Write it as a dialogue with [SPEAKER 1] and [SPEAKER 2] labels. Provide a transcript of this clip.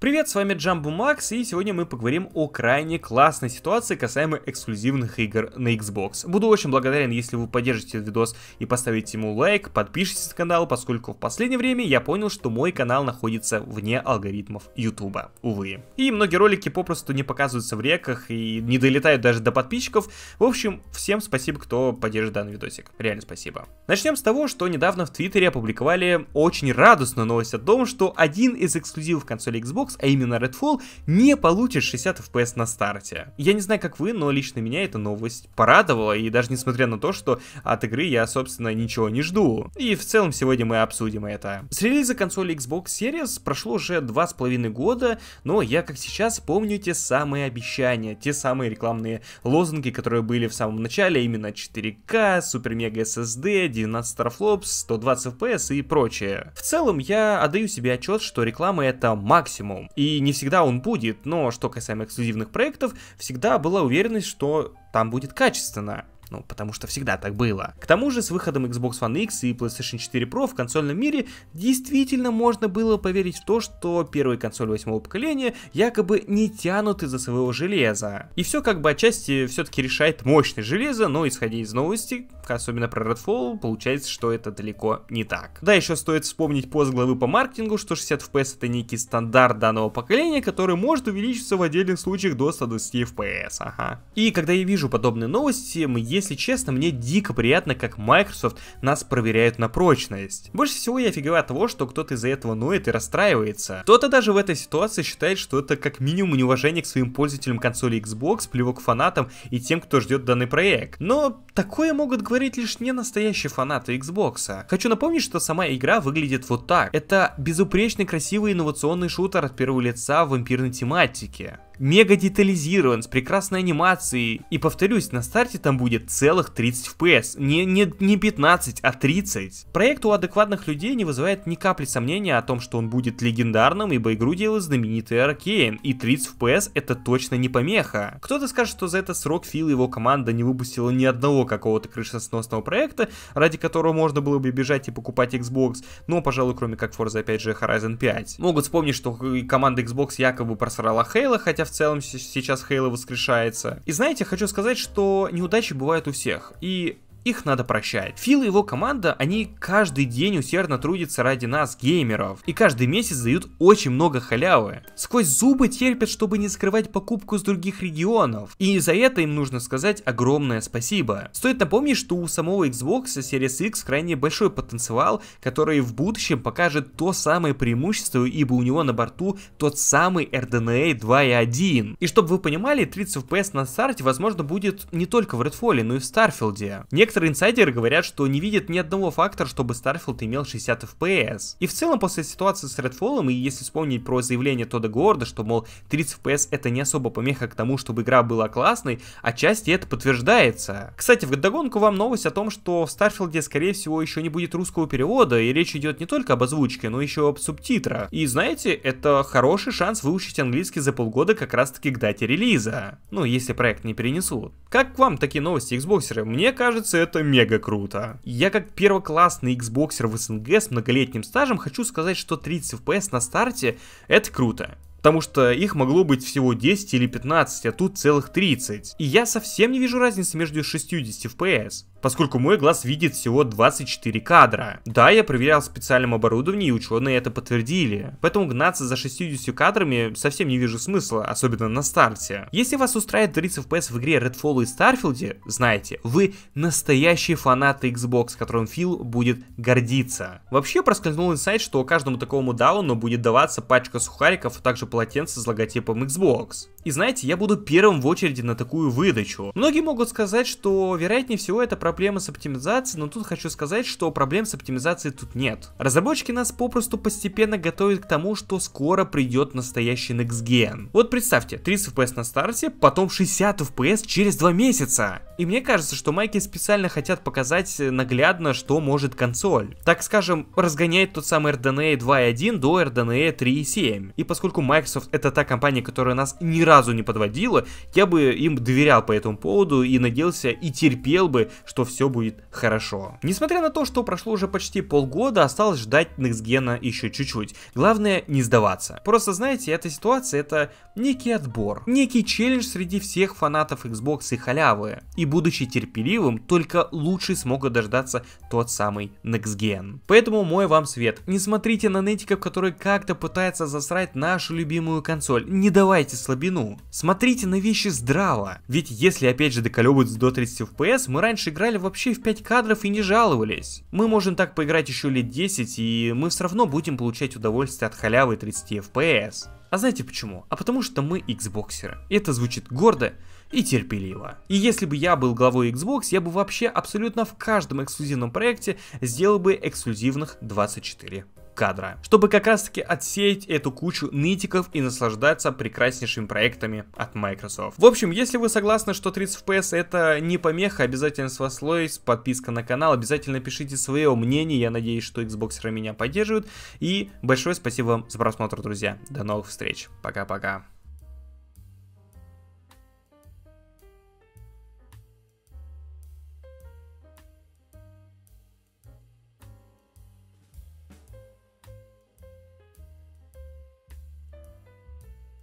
[SPEAKER 1] Привет, с вами Джамбу Макс, и сегодня мы поговорим о крайне классной ситуации касаемо эксклюзивных игр на Xbox. Буду очень благодарен, если вы поддержите этот видос и поставите ему лайк, подпишитесь на канал, поскольку в последнее время я понял, что мой канал находится вне алгоритмов YouTube, увы. И многие ролики попросту не показываются в реках и не долетают даже до подписчиков. В общем, всем спасибо, кто поддержит данный видосик. Реально спасибо. Начнем с того, что недавно в Твиттере опубликовали очень радостную новость о том, что один из эксклюзивов консоли Xbox Xbox, а именно Redfall, не получит 60 FPS на старте. Я не знаю, как вы, но лично меня эта новость порадовала, и даже несмотря на то, что от игры я, собственно, ничего не жду. И в целом сегодня мы обсудим это. С релиза консоли Xbox Series прошло уже два с половиной года, но я, как сейчас, помню те самые обещания, те самые рекламные лозунги, которые были в самом начале, а именно 4К, супер мега SSD, 12 терафлопс, 120 FPS и прочее. В целом, я отдаю себе отчет, что реклама это максимум, минимум. И не всегда он будет, но что касаемо эксклюзивных проектов, всегда была уверенность, что там будет качественно ну, потому что всегда так было. К тому же, с выходом Xbox One X и PlayStation 4 Pro в консольном мире действительно можно было поверить в то, что первые консоли восьмого поколения якобы не тянут из за своего железа. И все как бы отчасти все-таки решает мощность железа, но исходя из новости, особенно про Redfall, получается, что это далеко не так. Да, еще стоит вспомнить пост главы по маркетингу, что 60 FPS это некий стандарт данного поколения, который может увеличиться в отдельных случаях до 120 FPS, ага. И когда я вижу подобные новости, мне если честно, мне дико приятно, как Microsoft нас проверяет на прочность. Больше всего я офигеваю от того, что кто-то из-за этого ноет и расстраивается. Кто-то даже в этой ситуации считает, что это как минимум неуважение к своим пользователям консоли Xbox, плевок фанатам и тем, кто ждет данный проект. Но такое могут говорить лишь не настоящие фанаты Xbox. Хочу напомнить, что сама игра выглядит вот так. Это безупречный красивый инновационный шутер от первого лица в вампирной тематике мега детализирован, с прекрасной анимацией. И повторюсь, на старте там будет целых 30 FPS. Не, не, не 15, а 30. Проект у адекватных людей не вызывает ни капли сомнения о том, что он будет легендарным, ибо игру делает знаменитый Аркейн, и 30 FPS это точно не помеха. Кто-то скажет, что за этот срок Фил и его команда не выпустила ни одного какого-то крышесносного проекта, ради которого можно было бы бежать и покупать Xbox, но, пожалуй, кроме как Forza, опять же, Horizon 5. Могут вспомнить, что команда Xbox якобы просрала Halo, хотя в в целом сейчас Хейла воскрешается. И знаете, хочу сказать, что неудачи бывают у всех. И их надо прощать. Фил и его команда, они каждый день усердно трудятся ради нас, геймеров, и каждый месяц дают очень много халявы. Сквозь зубы терпят, чтобы не скрывать покупку с других регионов, и за это им нужно сказать огромное спасибо. Стоит напомнить, что у самого Xbox Series X крайне большой потенциал, который в будущем покажет то самое преимущество, ибо у него на борту тот самый RDNA 2.1. И чтобы вы понимали, 30 FPS на старте возможно будет не только в Redfall, но и в Starfield. Некоторые Некоторые инсайдеры говорят, что не видят ни одного фактора, чтобы Starfield имел 60 FPS. И в целом после ситуации с Redfall, и если вспомнить про заявление Тода Горда, что, мол, 30 FPS это не особо помеха к тому, чтобы игра была классной, отчасти это подтверждается. Кстати, в вдогонку вам новость о том, что в Старфилде, скорее всего, еще не будет русского перевода, и речь идет не только об озвучке, но еще об субтитрах. И знаете, это хороший шанс выучить английский за полгода как раз-таки к дате релиза. Ну, если проект не перенесут. Как вам такие новости, Xboxеры? Мне кажется, это мега круто. Я как первоклассный Xboxer в СНГ с многолетним стажем хочу сказать, что 30 FPS на старте это круто. Потому что их могло быть всего 10 или 15, а тут целых 30. И я совсем не вижу разницы между 60 FPS поскольку мой глаз видит всего 24 кадра. Да, я проверял специальным оборудованием, и ученые это подтвердили. Поэтому гнаться за 60 кадрами совсем не вижу смысла, особенно на старте. Если вас устраивает 30 FPS в игре Redfall и Starfield, знаете, вы настоящие фанаты Xbox, которым Фил будет гордиться. Вообще проскользнул инсайт, что каждому такому дауну будет даваться пачка сухариков, а также полотенце с логотипом Xbox. И знаете, я буду первым в очереди на такую выдачу. Многие могут сказать, что вероятнее всего это правда проблемы с оптимизацией, но тут хочу сказать, что проблем с оптимизацией тут нет. Разработчики нас попросту постепенно готовят к тому, что скоро придет настоящий Next Gen. Вот представьте, 30 FPS на старте, потом 60 FPS через 2 месяца. И мне кажется, что майки специально хотят показать наглядно, что может консоль. Так скажем, разгоняет тот самый RDNA 2.1 до RDNA 3.7. И поскольку Microsoft это та компания, которая нас ни разу не подводила, я бы им доверял по этому поводу и надеялся и терпел бы, что что все будет хорошо. Несмотря на то, что прошло уже почти полгода, осталось ждать Нексгена еще чуть-чуть. Главное не сдаваться. Просто знаете, эта ситуация это некий отбор, некий челлендж среди всех фанатов Xbox и халявы. И будучи терпеливым, только лучшие смогут дождаться тот самый Некстген. Поэтому мой вам свет, не смотрите на нетиков, которые как-то пытаются засрать нашу любимую консоль. Не давайте слабину. Смотрите на вещи здраво. Ведь если опять же доколебывают до 30 FPS, мы раньше играли играли вообще в 5 кадров и не жаловались. Мы можем так поиграть еще лет 10, и мы все равно будем получать удовольствие от халявы 30 FPS. А знаете почему? А потому что мы Xboxеры. Это звучит гордо и терпеливо. И если бы я был главой Xbox, я бы вообще абсолютно в каждом эксклюзивном проекте сделал бы эксклюзивных 24 кадра, чтобы как раз таки отсеять эту кучу нытиков и наслаждаться прекраснейшими проектами от Microsoft. В общем, если вы согласны, что 30 FPS это не помеха, обязательно с вас лойс, подписка на канал, обязательно пишите свое мнение, я надеюсь, что Xboxеры меня поддерживают, и большое спасибо вам за просмотр, друзья, до новых встреч, пока-пока.